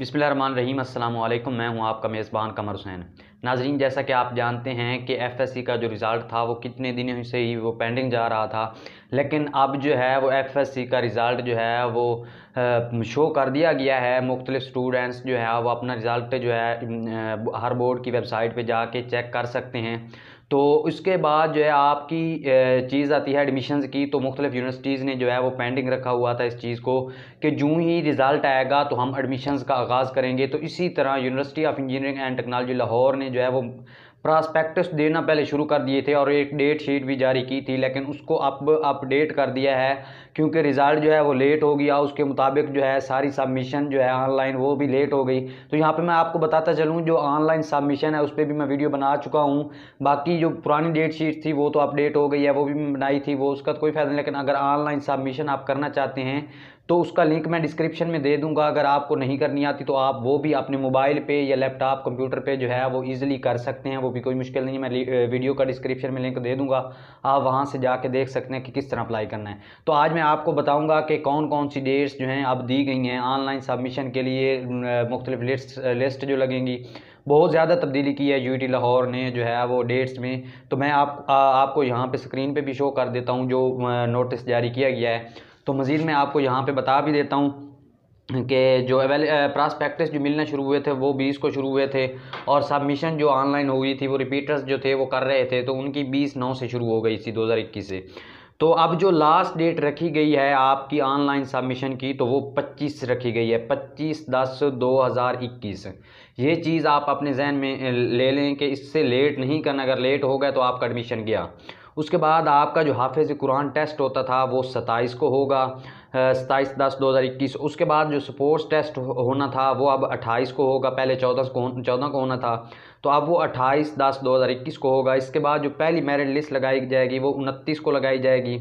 बिस्मिल रहीम अल्लाम मैं हूँ आपका मेज़बान कमर हुसैन नाजरीन जैसा कि आप जानते हैं कि एफएससी का जो रिज़ल्ट था वो कितने दिनों से ही वो पेंडिंग जा रहा था लेकिन अब जो है वो एफएससी का रिज़ल्ट जो है वो शो कर दिया गया है मुख्तलिफ स्टूडेंट्स जो है वो अपना रिज़ल्ट जो है हर बोर्ड की वेबसाइट पे जाके चेक कर सकते हैं तो उसके बाद जो है आपकी चीज़ आती है एडमिशन्स की तो मुख्तलिफ यूनिवर्सिटीज़ ने जो है वो पेंडिंग रखा हुआ था इस चीज़ को कि जूँ ही रिज़ल्ट आएगा तो हम एडमिशन्स का आगाज़ करेंगे तो इसी तरह university of engineering and technology Lahore ने जो है वो प्रॉस्पेक्टस देना पहले शुरू कर दिए थे और एक डेट शीट भी जारी की थी लेकिन उसको अब अपडेट कर दिया है क्योंकि रिज़ल्ट जो है वो लेट हो गया उसके मुताबिक जो है सारी सबमिशन जो है ऑनलाइन वो भी लेट हो गई तो यहाँ पे मैं आपको बताता चलूँ जो ऑनलाइन सबमिशन है उस पर भी मैं वीडियो बना चुका हूँ बाकी जो पुरानी डेट शीट थी वो तो अपडेट हो गई है वो भी बनाई थी वो उसका तो कोई फ़ायदा नहीं लेकिन अगर ऑनलाइन सबमिशन आप करना चाहते हैं तो उसका लिंक मैं डिस्क्रिप्शन में दे दूंगा अगर आपको नहीं करनी आती तो आप वो भी अपने मोबाइल पे या लैपटॉप कंप्यूटर पे जो है वो इजीली कर सकते हैं वो भी कोई मुश्किल नहीं है मैं वीडियो का डिस्क्रिप्शन में लिंक दे दूंगा आप वहाँ से जाके देख सकते हैं कि किस तरह अप्लाई करना है तो आज मैं आपको बताऊँगा कि कौन कौन सी डेट्स जो हैं अब दी गई हैं ऑनलाइन सबमिशन के लिए मुख्तलिफ लिस्ट लिस्ट जो लगेंगी बहुत ज़्यादा तब्दीली की है टी लाहौर ने जो है वो डेट्स में तो मैं आप आ, आपको यहाँ पे स्क्रीन पे भी शो कर देता हूँ जो नोटिस जारी किया गया है तो मज़ीद मैं आपको यहाँ पर बता भी देता हूँ कि जो अवेल प्रास्पेक्टस जो मिलना शुरू हुए थे वो बीस को शुरू हुए थे और सबमिशन जो ऑनलाइन हुई थी वो रिपीटर्स जो थे वो कर रहे थे तो उनकी बीस नौ से शुरू हो गई थी दो हज़ार इक्कीस से तो अब जो लास्ट डेट रखी गई है आपकी ऑनलाइन सबमिशन की तो वो पच्चीस रखी गई है पच्चीस दस दो हज़ार इक्कीस ये चीज़ आप अपने जहन में ले लें कि इससे लेट नहीं करना अगर लेट हो गया तो आपका एडमिशन गया उसके बाद आपका जो हाफिज़ कुरान टेस्ट होता था वो सत्ताईस को होगा सताईस दस दो हज़ार इक्कीस उसके बाद जो स्पोर्ट्स टेस्ट होना था वो अब अट्ठाईस को होगा पहले चौदह को चौदह को होना था तो अब वो अट्ठाईस दस दो हज़ार इक्कीस को होगा इसके बाद जो पहली मेरिट लिस्ट लगाई जाएगी वो उनतीस को लगाई जाएगी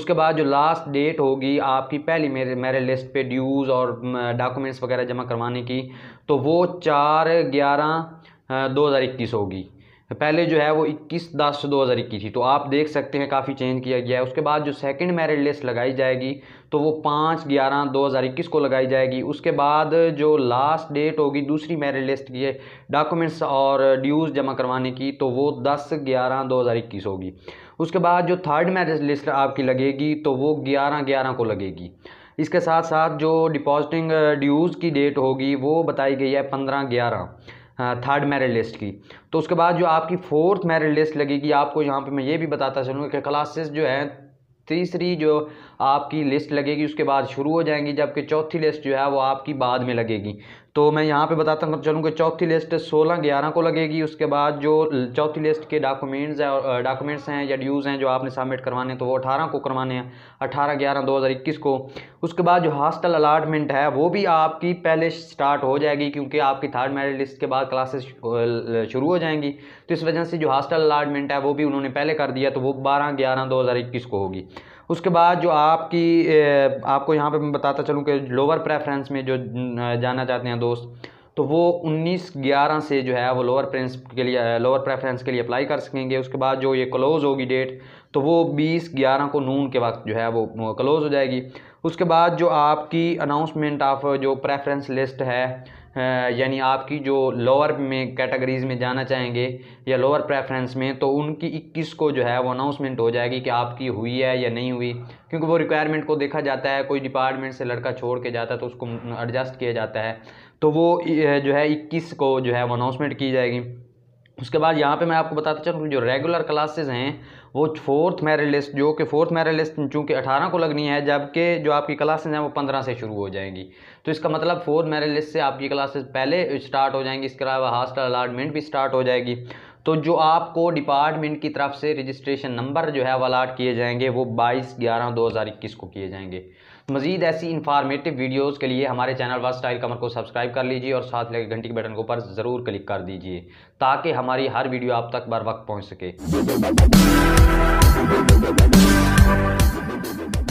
उसके बाद जो लास्ट डेट होगी आपकी पहली मेरिट लिस्ट पे ड्यूज़ और डॉक्यूमेंट्स वगैरह जमा करवाने की तो वो चार ग्यारह दो हज़ार इक्कीस होगी तो पहले जो है वो 21 दस 2021 थी तो आप देख सकते हैं काफ़ी चेंज किया गया है उसके बाद जो सेकंड मेरिट लिस्ट लगाई जाएगी तो वो पाँच ग्यारह 2021 को लगाई जाएगी उसके बाद जो लास्ट डेट होगी दूसरी मेरिट लिस्ट की डॉक्यूमेंट्स और ड्यूज़ जमा करवाने की तो वो दस ग्यारह 2021 होगी उसके बाद जो थर्ड मैरिज लिस्ट आपकी लगेगी तो वो ग्यारह ग्यारह को लगेगी इसके साथ साथ जो डिपॉजिटिंग ड्यूज़ की डेट होगी वो बताई गई है पंद्रह ग्यारह थर्ड मेरिट लिस्ट की तो उसके बाद जो आपकी फोर्थ मेरिट लिस्ट लगेगी आपको यहाँ पे मैं ये भी बताता चलूँगा कि क्लासेस जो है तीसरी जो आपकी लिस्ट लगेगी उसके बाद शुरू हो जाएंगी जबकि चौथी लिस्ट जो है वो आपकी बाद में लगेगी तो मैं यहाँ पे बताता चलूँ कि चौथी लिस्ट सोलह ग्यारह को लगेगी उसके बाद जो चौथी लिस्ट के डॉक्यूमेंट्स हैं डॉक्यूमेंट्स हैं या ड्यूज़ हैं जो आपने सबमिट करवाने हैं तो वो अठारह को करवाने हैं अठारह ग्यारह दो हज़ार इक्कीस को उसके बाद जो हॉस्टल अलाटमेंट है वो भी आपकी पहले स्टार्ट हो जाएगी क्योंकि आपकी थर्ड मेरिट लिस्ट के बाद क्लासेस शुरू हो जाएंगी तो इस वजह से जो हॉस्टल अलाटमेंट है वो भी उन्होंने पहले कर दिया तो वो बारह ग्यारह दो हज़ार इक्कीस को होगी उसके बाद जो आपकी आपको यहाँ पे मैं बताता चलूँ कि लोअर प्रेफरेंस में जो जाना चाहते हैं दोस्त तो वो उन्नीस ग्यारह से जो है वो लोअर प्रेंस के लिए लोअर प्रेफरेंस के लिए अप्लाई कर सकेंगे उसके बाद जो ये क्लोज़ होगी डेट तो वो 20 ग्यारह को नून के वक्त जो है वो क्लोज़ हो जाएगी उसके बाद जो आपकी अनाउंसमेंट ऑफ जो प्रेफरेंस लिस्ट है यानी आपकी जो लोअर में कैटेगरीज़ में जाना चाहेंगे या लोअर प्रेफरेंस में तो उनकी इक्कीस को जो है वो अनाउंसमेंट हो जाएगी कि आपकी हुई है या नहीं हुई क्योंकि वो रिक्वायरमेंट को देखा जाता है कोई डिपार्टमेंट से लड़का छोड़ के जाता है तो उसको एडजस्ट किया जाता है तो वो जो है इक्कीस को जो है वो अनाउंसमेंट की जाएगी उसके बाद यहाँ पे मैं आपको बताता चलूँ जो रेगुलर क्लासेस हैं वो फोर्थ मेरिट लिस्ट जो कि फोर्थ मेरिट लिस्ट चूँकि अठारह को लगनी है जबकि जो आपकी क्लासेस हैं वो पंद्रह से शुरू हो जाएंगी तो इसका मतलब फोर्थ मेरिट लिस्ट से आपकी क्लासेस पहले स्टार्ट हो जाएंगी इसके अलावा हॉस्टल अलाटमेंट भी स्टार्ट हो जाएगी तो जो आपको डिपार्टमेंट की तरफ से रजिस्ट्रेशन नंबर जो है वो अलाट किए जाएंगे वो 22 ग्यारह 2021 को किए जाएंगे मजीद ऐसी इन्फॉर्मेटिव वीडियोस के लिए हमारे चैनल वा स्टाइल कमर को सब्सक्राइब कर लीजिए और साथ लगे घंटी के बटन के ऊपर ज़रूर क्लिक कर दीजिए ताकि हमारी हर वीडियो आप तक बर वक्त पहुँच सके